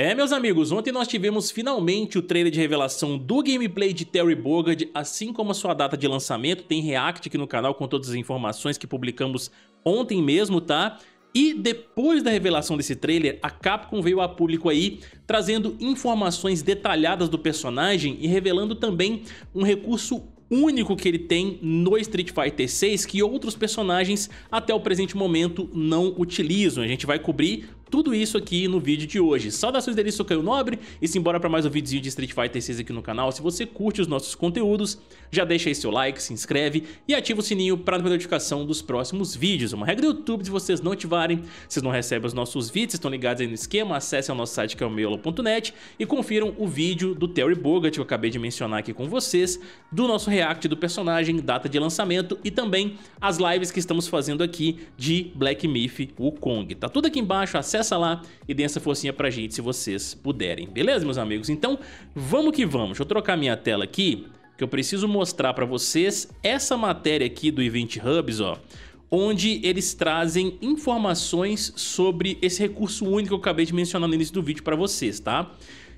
É, meus amigos, ontem nós tivemos finalmente o trailer de revelação do gameplay de Terry Bogard, assim como a sua data de lançamento, tem react aqui no canal com todas as informações que publicamos ontem mesmo, tá? E depois da revelação desse trailer, a Capcom veio a público aí trazendo informações detalhadas do personagem e revelando também um recurso único que ele tem no Street Fighter 6 que outros personagens até o presente momento não utilizam. A gente vai cobrir tudo isso aqui no vídeo de hoje. Saudações dele, sou Caio Nobre e simbora para mais um videozinho de Street Fighter 6 aqui no canal. Se você curte os nossos conteúdos, já deixa aí seu like, se inscreve e ativa o sininho para notificação dos próximos vídeos. Uma regra do YouTube, se vocês não ativarem, vocês não recebem os nossos vídeos, estão ligados aí no esquema, acessem o nosso site que é o meolo.net e confiram o vídeo do Terry Bogart que eu acabei de mencionar aqui com vocês, do nosso react do personagem, data de lançamento e também as lives que estamos fazendo aqui de Black Myth Wukong. Tá tudo aqui embaixo, acessa Acessa lá e dê essa forcinha pra gente se vocês puderem. Beleza, meus amigos? Então, vamos que vamos. Deixa eu trocar minha tela aqui, que eu preciso mostrar pra vocês essa matéria aqui do Event Hubs, ó onde eles trazem informações sobre esse recurso único que eu acabei de mencionar no início do vídeo para vocês, tá?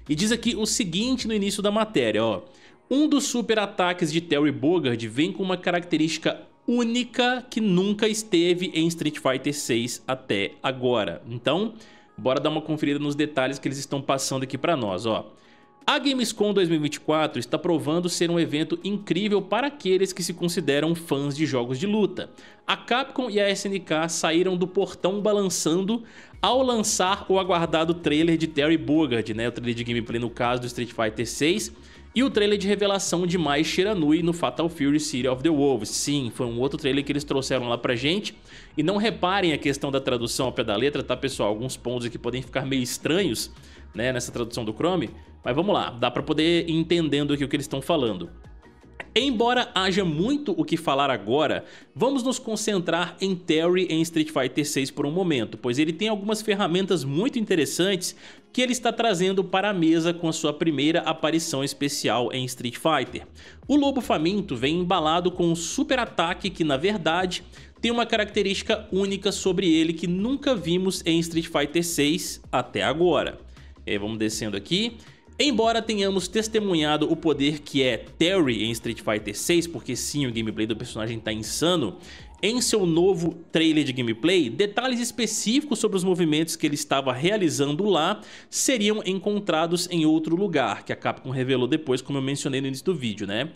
E diz aqui o seguinte no início da matéria, ó. Um dos super ataques de Terry Bogard vem com uma característica única que nunca esteve em Street Fighter 6 até agora. Então, bora dar uma conferida nos detalhes que eles estão passando aqui para nós, ó. A Gamescom 2024 está provando ser um evento incrível para aqueles que se consideram fãs de jogos de luta. A Capcom e a SNK saíram do portão balançando ao lançar o aguardado trailer de Terry Bogard, né, o trailer de gameplay no caso do Street Fighter 6, e o trailer de revelação de mais Shiranui no Fatal Fury City of the Wolves. Sim, foi um outro trailer que eles trouxeram lá pra gente. E não reparem a questão da tradução ao pé da letra, tá pessoal? Alguns pontos aqui podem ficar meio estranhos, né, nessa tradução do Chrome. Mas vamos lá, dá pra poder ir entendendo aqui o que eles estão falando. Embora haja muito o que falar agora, vamos nos concentrar em Terry em Street Fighter 6 por um momento, pois ele tem algumas ferramentas muito interessantes que ele está trazendo para a mesa com a sua primeira aparição especial em Street Fighter. O Lobo Faminto vem embalado com um super ataque que, na verdade, tem uma característica única sobre ele que nunca vimos em Street Fighter 6 até agora. E é, vamos descendo aqui. Embora tenhamos testemunhado o poder que é Terry em Street Fighter 6, porque sim, o gameplay do personagem tá insano, em seu novo trailer de gameplay, detalhes específicos sobre os movimentos que ele estava realizando lá seriam encontrados em outro lugar, que a Capcom revelou depois, como eu mencionei no início do vídeo, né?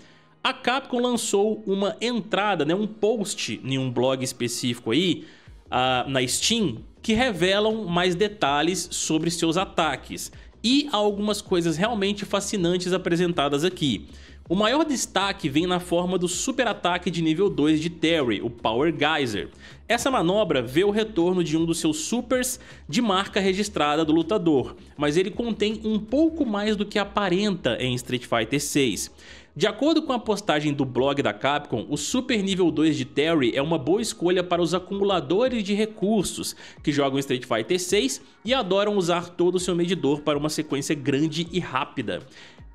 A Capcom lançou uma entrada, né, um post em um blog específico aí, uh, na Steam, que revelam mais detalhes sobre seus ataques e há algumas coisas realmente fascinantes apresentadas aqui. O maior destaque vem na forma do super ataque de nível 2 de Terry, o Power Geyser. Essa manobra vê o retorno de um dos seus supers de marca registrada do lutador, mas ele contém um pouco mais do que aparenta em Street Fighter 6. De acordo com a postagem do blog da Capcom, o Super Nível 2 de Terry é uma boa escolha para os acumuladores de recursos que jogam Street Fighter 6 e adoram usar todo o seu medidor para uma sequência grande e rápida.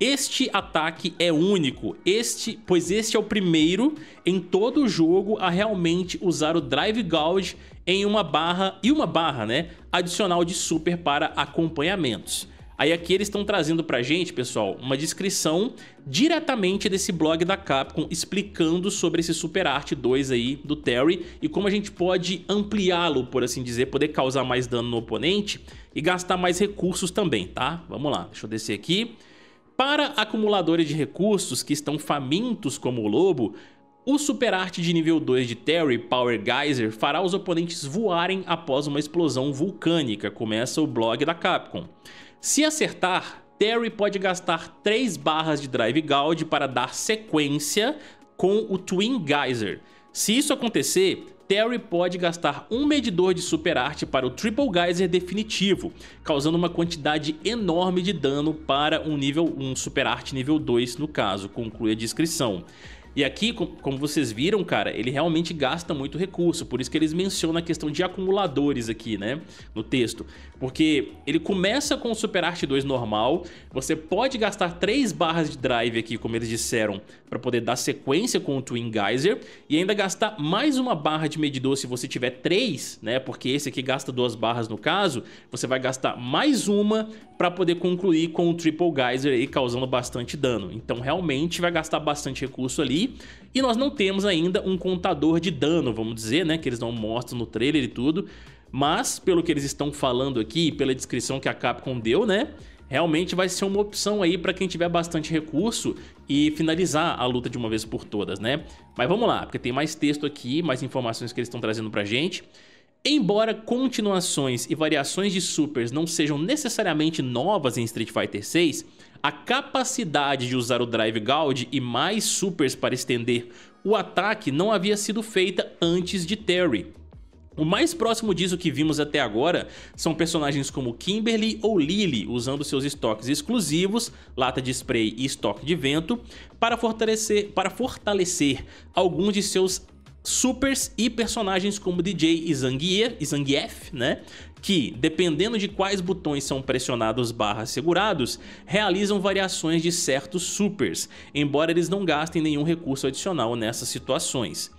Este ataque é único, este, pois este é o primeiro em todo o jogo a realmente usar o Drive Gauge em uma barra e uma barra, né, adicional de super para acompanhamentos. Aí aqui eles estão trazendo pra gente, pessoal, uma descrição diretamente desse blog da Capcom explicando sobre esse Super Art 2 aí do Terry e como a gente pode ampliá-lo, por assim dizer, poder causar mais dano no oponente e gastar mais recursos também, tá? Vamos lá, deixa eu descer aqui. Para acumuladores de recursos que estão famintos como o lobo, o Super Arte de nível 2 de Terry, Power Geyser, fará os oponentes voarem após uma explosão vulcânica, começa o blog da Capcom. Se acertar, Terry pode gastar 3 barras de Drive Gaud para dar sequência com o Twin Geyser. Se isso acontecer, Terry pode gastar um medidor de super arte para o Triple Geyser definitivo, causando uma quantidade enorme de dano para um nível um super arte nível 2 no caso, conclui a descrição. E aqui, como vocês viram, cara, ele realmente gasta muito recurso, por isso que eles mencionam a questão de acumuladores aqui, né, no texto. Porque ele começa com o Super Art 2 normal, você pode gastar 3 barras de drive aqui, como eles disseram, para poder dar sequência com o Twin Geyser, e ainda gastar mais uma barra de medidor se você tiver 3, né, porque esse aqui gasta duas barras no caso, você vai gastar mais uma para poder concluir com o Triple Geyser aí, causando bastante dano. Então realmente vai gastar bastante recurso ali, ali. E nós não temos ainda um contador de dano, vamos dizer, né? Que eles não mostram no trailer e tudo. Mas, pelo que eles estão falando aqui, pela descrição que a Capcom deu, né? Realmente vai ser uma opção aí para quem tiver bastante recurso e finalizar a luta de uma vez por todas, né? Mas vamos lá, porque tem mais texto aqui, mais informações que eles estão trazendo pra gente. Embora continuações e variações de supers não sejam necessariamente novas em Street Fighter VI a capacidade de usar o Drive Gaud e mais supers para estender o ataque não havia sido feita antes de Terry. O mais próximo disso que vimos até agora são personagens como Kimberly ou Lily usando seus estoques exclusivos, lata de spray e estoque de vento, para fortalecer, para fortalecer alguns de seus supers e personagens como DJ e Zangief, né? que, dependendo de quais botões são pressionados barra segurados, realizam variações de certos supers, embora eles não gastem nenhum recurso adicional nessas situações.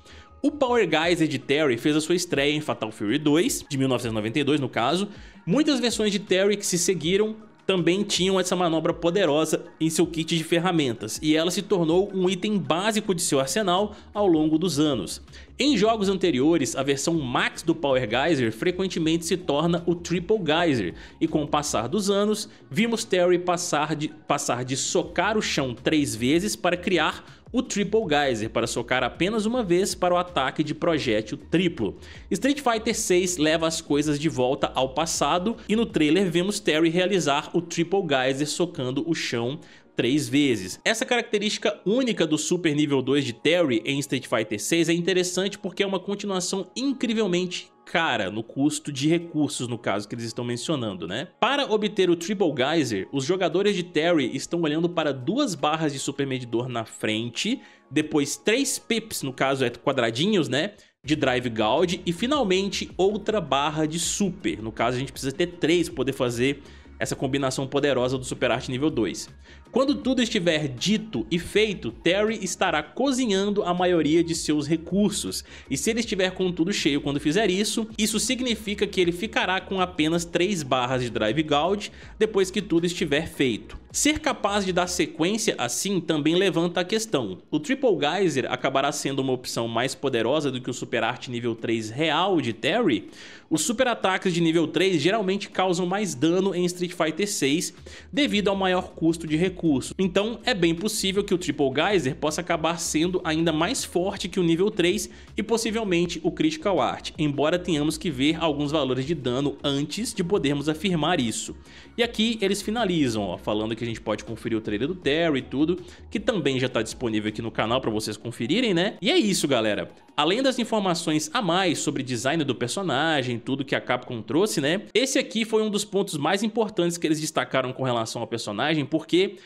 O Power Geyser de Terry fez a sua estreia em Fatal Fury 2, de 1992 no caso. Muitas versões de Terry que se seguiram também tinham essa manobra poderosa em seu kit de ferramentas, e ela se tornou um item básico de seu arsenal ao longo dos anos. Em jogos anteriores, a versão max do Power Geyser frequentemente se torna o Triple Geyser, e com o passar dos anos, vimos Terry passar de, passar de socar o chão três vezes para criar o Triple Geyser para socar apenas uma vez para o ataque de projétil triplo. Street Fighter 6 leva as coisas de volta ao passado e no trailer vemos Terry realizar o Triple Geyser socando o chão três vezes. Essa característica única do Super Nível 2 de Terry em Street Fighter 6 é interessante porque é uma continuação incrivelmente cara no custo de recursos, no caso que eles estão mencionando, né? Para obter o Triple Geyser, os jogadores de Terry estão olhando para duas barras de super medidor na frente, depois três pips, no caso é quadradinhos, né? de Drive Gauge e finalmente outra barra de Super. No caso a gente precisa ter três para poder fazer essa combinação poderosa do Super Arte nível 2. Quando tudo estiver dito e feito, Terry estará cozinhando a maioria de seus recursos, e se ele estiver com tudo cheio quando fizer isso, isso significa que ele ficará com apenas 3 barras de Drive Gouge depois que tudo estiver feito. Ser capaz de dar sequência assim também levanta a questão. O Triple Geyser acabará sendo uma opção mais poderosa do que o Super Arte nível 3 real de Terry? Os super ataques de nível 3 geralmente causam mais dano em Street Fighter 6 devido ao maior custo de recursos recurso. Então é bem possível que o Triple Geyser possa acabar sendo ainda mais forte que o nível 3 e possivelmente o Critical Art, embora tenhamos que ver alguns valores de dano antes de podermos afirmar isso. E aqui eles finalizam, ó, falando que a gente pode conferir o trailer do Terry e tudo, que também já está disponível aqui no canal para vocês conferirem, né? E é isso, galera. Além das informações a mais sobre design do personagem, tudo que a Capcom trouxe, né? Esse aqui foi um dos pontos mais importantes que eles destacaram com relação ao personagem, porque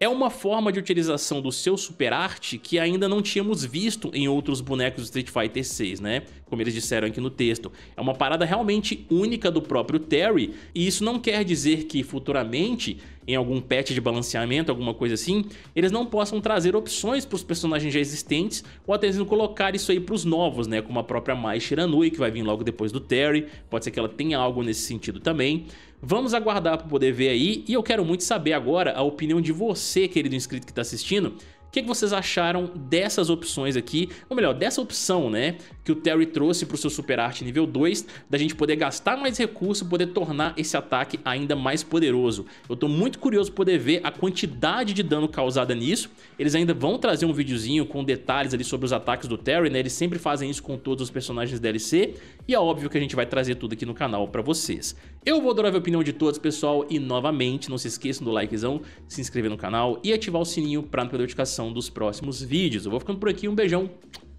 É uma forma de utilização do seu super arte que ainda não tínhamos visto em outros bonecos do Street Fighter 6, né? Como eles disseram aqui no texto. É uma parada realmente única do próprio Terry, e isso não quer dizer que futuramente, em algum patch de balanceamento, alguma coisa assim, eles não possam trazer opções para os personagens já existentes, ou até mesmo colocar isso aí para os novos, né? Como a própria Mai Shiranui, que vai vir logo depois do Terry, pode ser que ela tenha algo nesse sentido também. Vamos aguardar para poder ver aí, e eu quero muito saber agora a opinião de vocês você, querido inscrito que está assistindo, o que, que, vocês acharam dessas opções aqui? Ou melhor, dessa opção, né? que o Terry trouxe para o seu Super Arte nível 2, da gente poder gastar mais recurso e poder tornar esse ataque ainda mais poderoso. Eu estou muito curioso poder ver a quantidade de dano causada nisso. Eles ainda vão trazer um videozinho com detalhes ali sobre os ataques do Terry, né? Eles sempre fazem isso com todos os personagens DLC e é óbvio que a gente vai trazer tudo aqui no canal para vocês. Eu vou adorar a opinião de todos, pessoal, e novamente, não se esqueçam do likezão, se inscrever no canal e ativar o sininho para não perder notificação dos próximos vídeos. Eu vou ficando por aqui, um beijão.